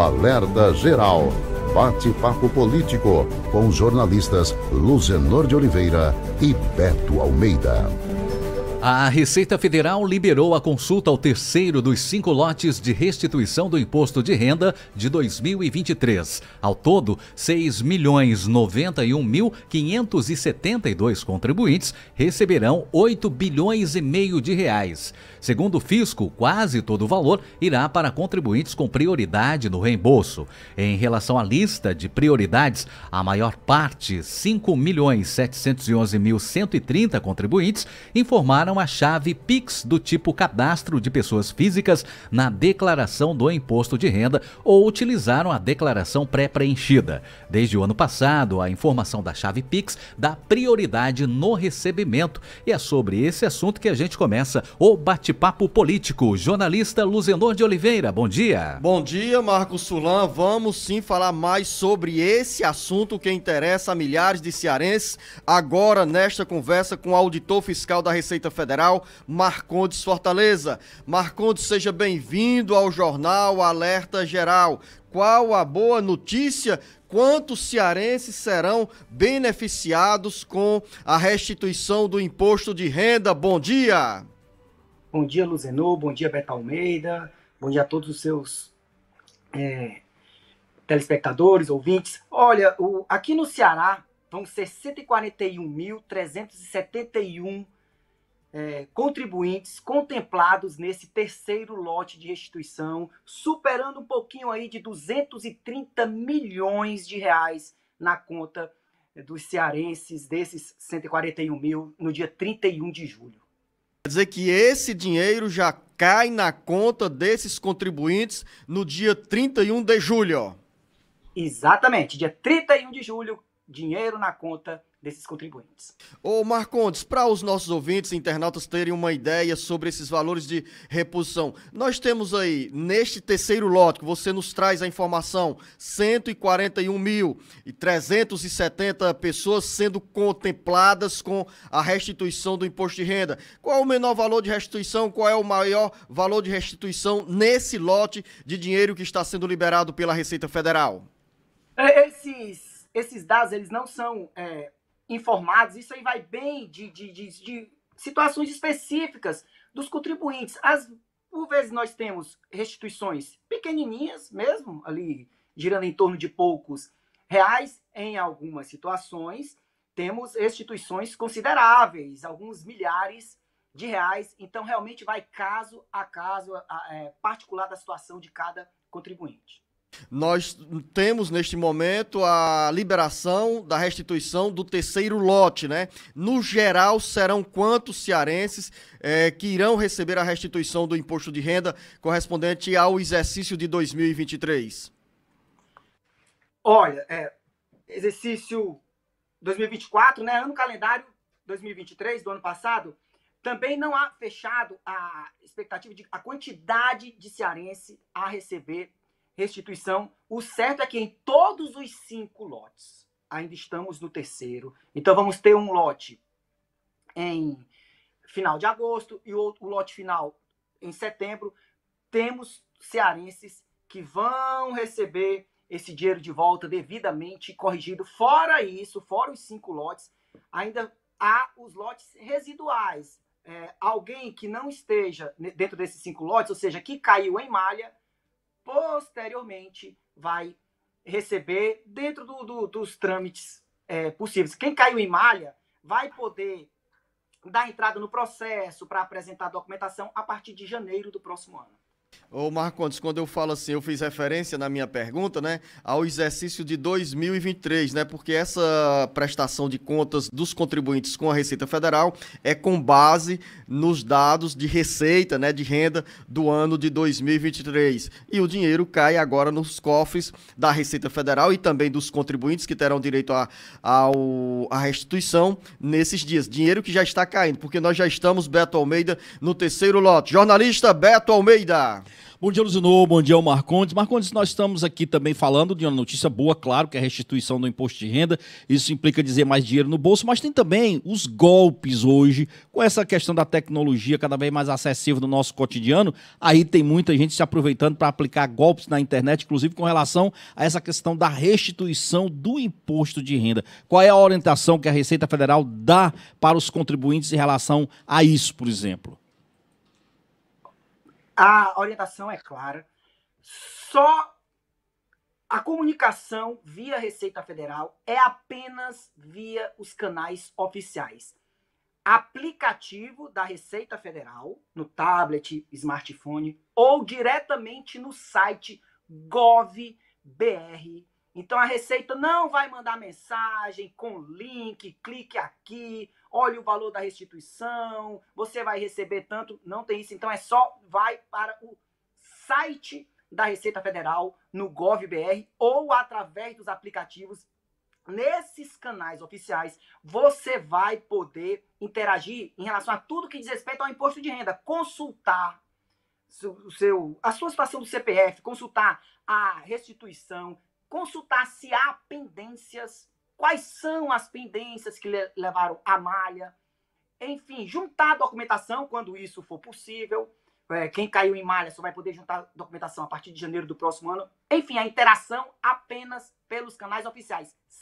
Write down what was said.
Alerta Geral. Bate-papo político com os jornalistas Luzenor de Oliveira e Beto Almeida. A Receita Federal liberou a consulta ao terceiro dos cinco lotes de restituição do imposto de renda de 2023. Ao todo, 6.091.572 milhões mil contribuintes receberão 8 bilhões e meio de reais. Segundo o fisco, quase todo o valor irá para contribuintes com prioridade no reembolso. Em relação à lista de prioridades, a maior parte, 5.711.130 milhões mil contribuintes, informaram uma chave Pix do tipo cadastro de pessoas físicas na declaração do imposto de renda ou utilizaram a declaração pré-preenchida. Desde o ano passado, a informação da chave Pix dá prioridade no recebimento. E é sobre esse assunto que a gente começa o bate-papo político. Jornalista Luzenor de Oliveira, bom dia. Bom dia, Marcos Sulan. Vamos sim falar mais sobre esse assunto que interessa a milhares de cearenses agora nesta conversa com o auditor fiscal da Receita Federal, Marcondes Fortaleza. Marcondes, seja bem-vindo ao Jornal Alerta Geral. Qual a boa notícia? Quantos cearenses serão beneficiados com a restituição do imposto de renda? Bom dia! Bom dia, Luzenô. Bom dia, Beto Almeida. Bom dia a todos os seus é, telespectadores, ouvintes. Olha, o, aqui no Ceará vão ser 141.371 é, contribuintes contemplados nesse terceiro lote de restituição, superando um pouquinho aí de 230 milhões de reais na conta dos cearenses, desses 141 mil, no dia 31 de julho. Quer dizer que esse dinheiro já cai na conta desses contribuintes no dia 31 de julho. Exatamente, dia 31 de julho, dinheiro na conta desses contribuintes. Ô Marcondes, para os nossos ouvintes e internautas terem uma ideia sobre esses valores de reposição, nós temos aí, neste terceiro lote, que você nos traz a informação, 141.370 pessoas sendo contempladas com a restituição do imposto de renda. Qual é o menor valor de restituição, qual é o maior valor de restituição nesse lote de dinheiro que está sendo liberado pela Receita Federal? É, esses, esses dados, eles não são... É informados, isso aí vai bem de, de, de, de situações específicas dos contribuintes. Às, por vezes nós temos restituições pequenininhas mesmo, ali girando em torno de poucos reais em algumas situações, temos restituições consideráveis, alguns milhares de reais. Então, realmente vai caso a caso, é, particular da situação de cada contribuinte. Nós temos neste momento a liberação da restituição do terceiro lote, né? No geral, serão quantos cearenses é, que irão receber a restituição do imposto de renda correspondente ao exercício de 2023? Olha, é, exercício 2024, né? Ano calendário 2023 do ano passado, também não há fechado a expectativa de a quantidade de cearense a receber restituição. O certo é que em todos os cinco lotes, ainda estamos no terceiro, então vamos ter um lote em final de agosto e o, lote final em setembro. Temos cearenses que vão receber esse dinheiro de volta devidamente corrigido. Fora isso, fora os cinco lotes, ainda há os lotes residuais. É, alguém que não esteja dentro desses cinco lotes, ou seja, que caiu em malha, posteriormente vai receber dentro do, do, dos trâmites é, possíveis. Quem caiu em malha vai poder dar entrada no processo para apresentar documentação a partir de janeiro do próximo ano. Ô Antes, quando eu falo assim, eu fiz referência na minha pergunta, né, ao exercício de 2023, né, porque essa prestação de contas dos contribuintes com a Receita Federal é com base nos dados de receita, né, de renda do ano de 2023. E o dinheiro cai agora nos cofres da Receita Federal e também dos contribuintes que terão direito à a, a, a, restituição nesses dias. Dinheiro que já está caindo, porque nós já estamos, Beto Almeida, no terceiro lote. Jornalista Beto Almeida. Bom dia, Luzino. Bom dia, Marcondes. Marcondes, nós estamos aqui também falando de uma notícia boa, claro, que é a restituição do imposto de renda. Isso implica dizer mais dinheiro no bolso, mas tem também os golpes hoje, com essa questão da tecnologia cada vez mais acessível no nosso cotidiano. Aí tem muita gente se aproveitando para aplicar golpes na internet, inclusive com relação a essa questão da restituição do imposto de renda. Qual é a orientação que a Receita Federal dá para os contribuintes em relação a isso, por exemplo? A orientação é clara. Só a comunicação via Receita Federal é apenas via os canais oficiais. Aplicativo da Receita Federal, no tablet, smartphone, ou diretamente no site gov.br então a Receita não vai mandar mensagem com link, clique aqui, olhe o valor da restituição, você vai receber tanto. Não tem isso. Então é só vai para o site da Receita Federal no GovBR ou através dos aplicativos. Nesses canais oficiais, você vai poder interagir em relação a tudo que diz respeito ao imposto de renda, consultar o seu, a sua situação do CPF, consultar a restituição, consultar se há pendências, quais são as pendências que levaram à malha, enfim, juntar documentação quando isso for possível. É, quem caiu em malha só vai poder juntar documentação a partir de janeiro do próximo ano. Enfim, a interação apenas pelos canais oficiais,